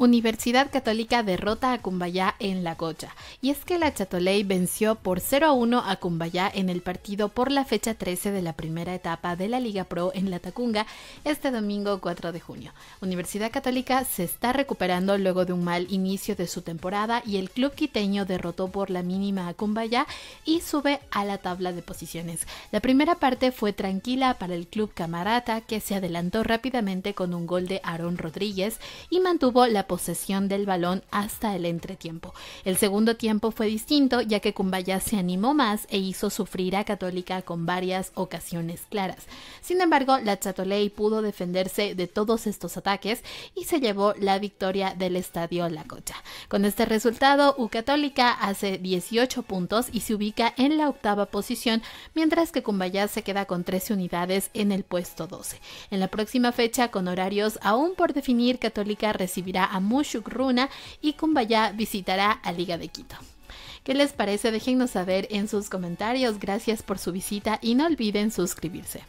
Universidad Católica derrota a Cumbayá en La cocha, Y es que la Chatoley venció por 0 a 1 a Cumbayá en el partido por la fecha 13 de la primera etapa de la Liga Pro en La Tacunga este domingo 4 de junio. Universidad Católica se está recuperando luego de un mal inicio de su temporada y el club quiteño derrotó por la mínima a Cumbayá y sube a la tabla de posiciones. La primera parte fue tranquila para el club camarata que se adelantó rápidamente con un gol de Aarón Rodríguez y mantuvo la posesión del balón hasta el entretiempo. El segundo tiempo fue distinto ya que Cumbaya se animó más e hizo sufrir a Católica con varias ocasiones claras. Sin embargo, la Chatoley pudo defenderse de todos estos ataques y se llevó la victoria del estadio La Cocha. Con este resultado, U Católica hace 18 puntos y se ubica en la octava posición, mientras que Cumbaya se queda con 13 unidades en el puesto 12. En la próxima fecha, con horarios aún por definir, Católica recibirá a Mushukruna y Kumbaya visitará a Liga de Quito. ¿Qué les parece? Déjenos saber en sus comentarios. Gracias por su visita y no olviden suscribirse.